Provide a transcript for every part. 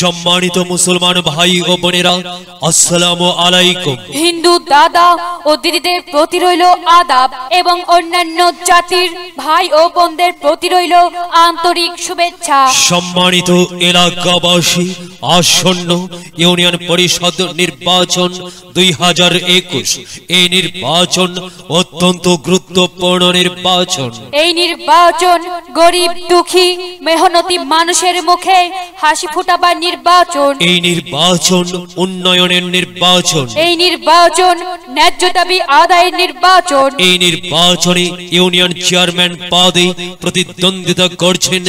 সম্মানিত মুসলমান ভাই ও বোনেরা আসসালাম আলাইকুম হিন্দু দাদা ও দিদিদের প্রতি রইল আদাব এবং অন্যান্য জাতির ভাই ও বোনদের প্রতি রইল আন্তরিক শুভেচ্ছা সম্মানিত এলাকাবাসী আসন্ন ইউনিয়ন পরিষদ নির্বাচন দুই হাজার একুশ এই নির্বাচন অত্যন্ত গুরুত্বপূর্ণ নির্বাচন এই নির্বাচন গরিব দুঃখী মেহনতি মানুষের মুখে হাসি ফুটাবার লোকসভা নির্বাচন এই নির্বাচন উন্নয়নের নির্বাচন এই নির্বাচন ন্যায্য দাবি আদায়ের নির্বাচন এই নির্বাচনে ইউনিয়ন চেয়ারম্যান পদে প্রতিদ্বন্দ্বিতা করছেন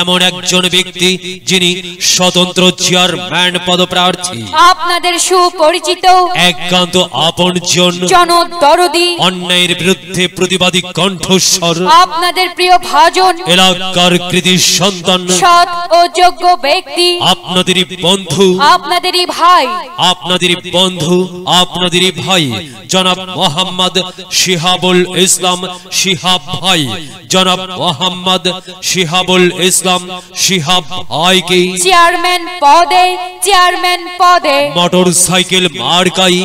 এমন একজন ব্যক্তি যিনি স্বতন্ত্র চেয়ারম্যান পদপ্রার্থী আপনাদের সুপরিচিত একান্ত আপনজন জনদরদি অন্যায়ের বিরুদ্ধে প্রতিবাদী কণ্ঠস্বর আপনাদের প্রিয় ভাজন এলাকার কৃতি সন্তান সৎ ও যোগ্য ব্যক্তি আপনাদেরই বন্ধু আপনাদেরই ভাই আপনাদেরই বন্ধু আপনাদেরই ভাই জনাব মোহাম্মদ শিহাবুল ইসলাম শিহাব ভাই জনাব মোহাম্মদ শিহাবুল ইসলাম শিহাব ভাইকে চেয়ারম্যান পদে চেয়ারম্যান পদে মার্কাই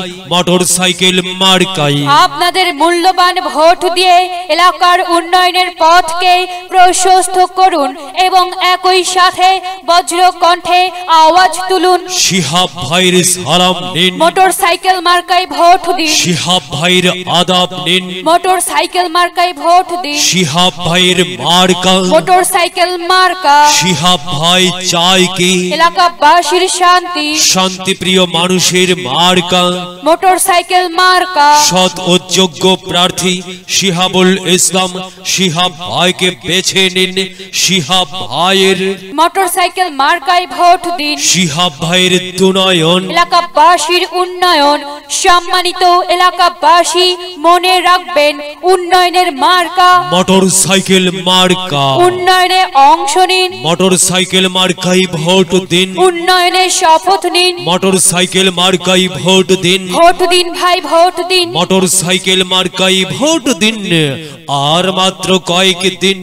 মার্কাই আপনাদের মূল্যবান ভোট দিয়ে এলাকার উন্নয়নের পথকে প্রশস্ত করুন এবং একই সাথে বজ্র কণ্ঠে আওয়াজ তুলুন শিহাব ভাইয়ের সালাম নিন মোটরসাইকেল মার্কায় ভোট দিন শিহাব ভাইয়ের আদাব নিন মোটরসাইকেল মার্কায় ভোট দিন শিহাব ভাইয়ের মার্কা মোটরসাইকেল মার্কা শিহাব ভাই চাই কি এলাকাবাসীর শান্তি শান্তিপ্রিয় মানুষের মার্কা মোটরসাইকেল মার্কা সৎ ও যোগ্য প্রার্থী শিহাবুল ইসলাম শিহাব ভাইকে বেছে নিন শিহাব শিহাব ভাইয়ের মোটরসাইকেল মার্কায় ভোট দিন শিহাব ভাইয়ের তুনয়ন এলাকাবাসীর উন্নয়ন সম্মানিত এলাকাবাসী মনে রাখবেন উন্নয়নের মার্কা মোটর সাইকেল মার্কা উন্নয়নে অংশ নিন মোটর সাইকেল মার্কাই ভোট দিন উন্নয়নে শপথ নিন মোটর সাইকেল মার্কাই ভোট দিন ভোট দিন ভাই ভোট দিন মোটর সাইকেল মার্কাই ভোট দিন আর মাত্র কয়েক দিন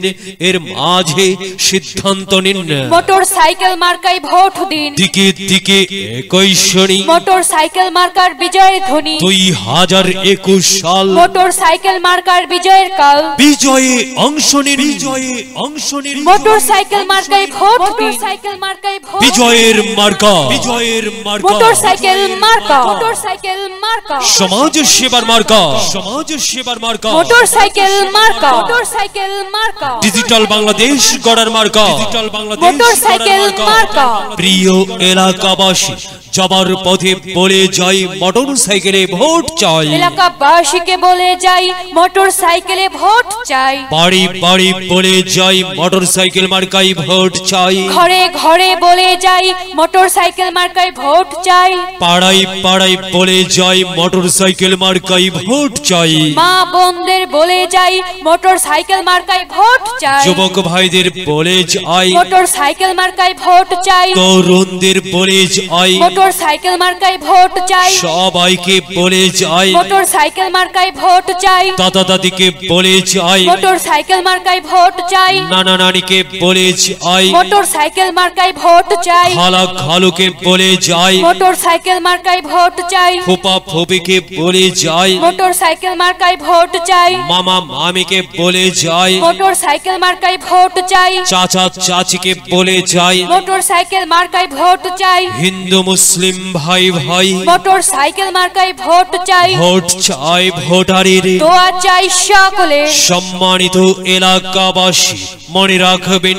এর মাঝে সিদ্ধান্ত নিন মোটর সাইকেল মার্কাই ভোট দিন দিকে দিকে একই শ্রেণী মোটর সাইকেল মার্কার বিজয় ধ্বনি দুই হাজার একুশ সাল মোটর সাইকেল মার্কা মার্কার বিজয়ের কাল বিজয়ে অংশ নিন বিজয়ে অংশ নিন মোটরসাইকেল মার্কায় ভোট মোটরসাইকেল মার্কায় ভোট বিজয়ের মার্কা বিজয়ের মার্কা মোটরসাইকেল মার্কা মোটরসাইকেল মার্কা সমাজ সেবার মার্কা সমাজ সেবার মার্কা মোটরসাইকেল মার্কা মোটরসাইকেল মার্কা ডিজিটাল বাংলাদেশ গড়ার মার্কা ডিজিটাল বাংলাদেশ মোটরসাইকেল মার্কা প্রিয় এলাকাবাসী যাবার পথে বলে যাই মোটরসাইকেলে ভোট চাই এলাকাবাসীকে বলে যাই মোটর মোটর সাইকেলে ভোট চাই বাড়ি বাড়ি বলে যাই মোটর সাইকেল মার্কাই ভোট চাই ঘরে ঘরে বলে যাই মোটর সাইকেল মার্কাই ভোট চাই পাড়াই পাড়াই বলে যাই মোটর সাইকেল মার্কাই ভোট চাই মা বোনদের বলে যাই মোটর সাইকেল মার্কাই ভোট চাই যুবক ভাইদের বলে যাই মোটর সাইকেল মার্কাই ভোট চাই তরুণদের বলে যাই মোটর সাইকেল মার্কাই ভোট চাই সবাইকে বলে যাই মোটর সাইকেল মার্কাই ভোট চাই দাদা দাদাদিকে বলে যাই মোটর সাইকেল মার্কায় ভোট চাই নানা নানিকে বলে যাই মোটর সাইকেল মার্কায় ভোট চাই খালা খালুকে বলে যাই মোটর সাইকেল মার্কায় ভোট চাই ফুপা ফুপিকে বলে যাই মোটর সাইকেল মার্কায় ভোট চাই মামা মামিকে বলে যাই মোটর সাইকেল মার্কায় ভোট চাই চাচা চাচিকে বলে যাই মোটর সাইকেল মার্কায় ভোট চাই হিন্দু মুসলিম ভাই ভাই মোটর সাইকেল মার্কায় ভোট চাই ভোট চাই ভোটারের দোয়া চাই তাই সকলে সম্মানিত এলাকাবাসী মনে রাখবেন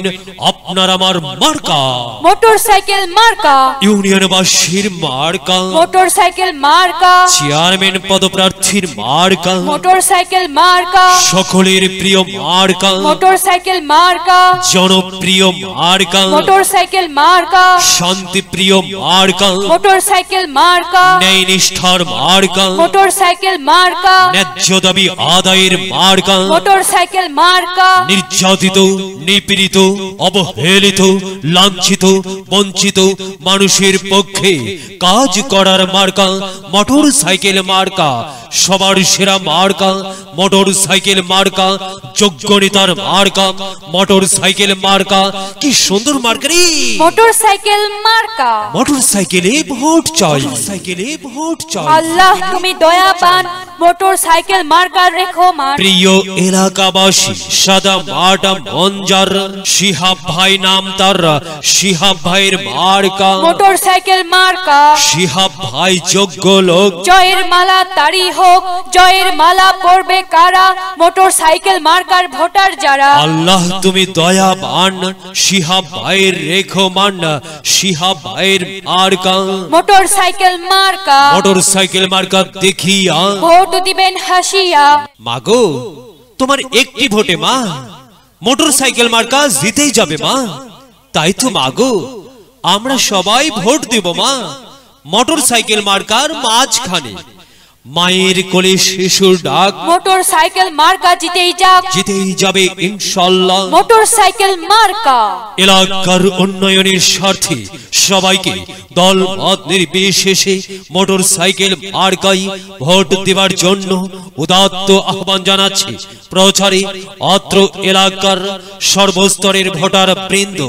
আপনার আমার মার্কা মোটরসাইকেল মার্কা ইউনিয়নবাসীর মার্কা মোটরসাইকেল মার্কা চেয়ারম্যান পদপ্রার্থীর মার্কা মোটরসাইকেল মার্কা সকলের প্রিয় মার্কা মোটরসাইকেল মার্কা জনপ্রিয় মার্কা মোটরসাইকেল মার্কা শান্তিপ্রিয় মার্কা মোটরসাইকেল মার্কা ন্যায় নিষ্ঠার মার্কা মোটরসাইকেল মার্কা ন্যায্য দাবি আদায়ের মার্কা মোটরসাইকেল মার্কা নির্যাতিত নিপীড়িত অবহেলিত লাঞ্ছিত বঞ্চিত মানুষের পক্ষে কাজ করার মার্কা মোটর সাইকেল মার্কা সবার সেরা মার্কা মোটর সাইকেল মার্কা যোগ্য নেতার মার্কা মোটর সাইকেল মার্কা কি সুন্দর মার্কা রে মোটর সাইকেল মার্কা মোটর সাইকেলে ভোট চাই সাইকেলে ভোট চাই আল্লাহ তুমি দয়াবান মোটর মার্কার রেখো মার প্রিয় এলাকাবাসী সাদা মাটা মঞ্জার শিহাব ভাই নাম তার শিহাব ভাইয়ের মার্কা মোটর মার্কা শিহাব ভাই যোগ্য লোক জয়ের মালা তারি হোক জয়ের মালা পড়বে কারা মোটর মার্কার ভোটার যারা আল্লাহ তুমি দয়া বান শিহাব ভাইয়ের রেখো মান শিহাব ভাইয়ের মার্কা মোটর সাইকেল মার্কা মোটর সাইকেল মার্কা দেখিয়া ভোট ভোট দিবেন হাসিয়া মাগো তোমার একটি ভোটে মা মোটর সাইকেল মার্কা জিতেই যাবে মা তাই তো মাগো আমরা সবাই ভোট দেব মা মোটর সাইকেল মার্কার মাঝখানে মায়ের কোলে শিশুর ডাক মোটর সাইকেল মার্কা জিতেই যাক জিতেই যাবে ইনশাল্লাহ মোটর সাইকেল মার্কা এলাকার উন্নয়নের স্বার্থে সবাইকে দল মত নির্বিশেষে মোটর সাইকেল মার্কাই ভোট দেওয়ার জন্য উদাত্ত আহ্বান জানাচ্ছে প্রচারে অত্র এলাকার সর্বস্তরের ভোটার বৃন্দ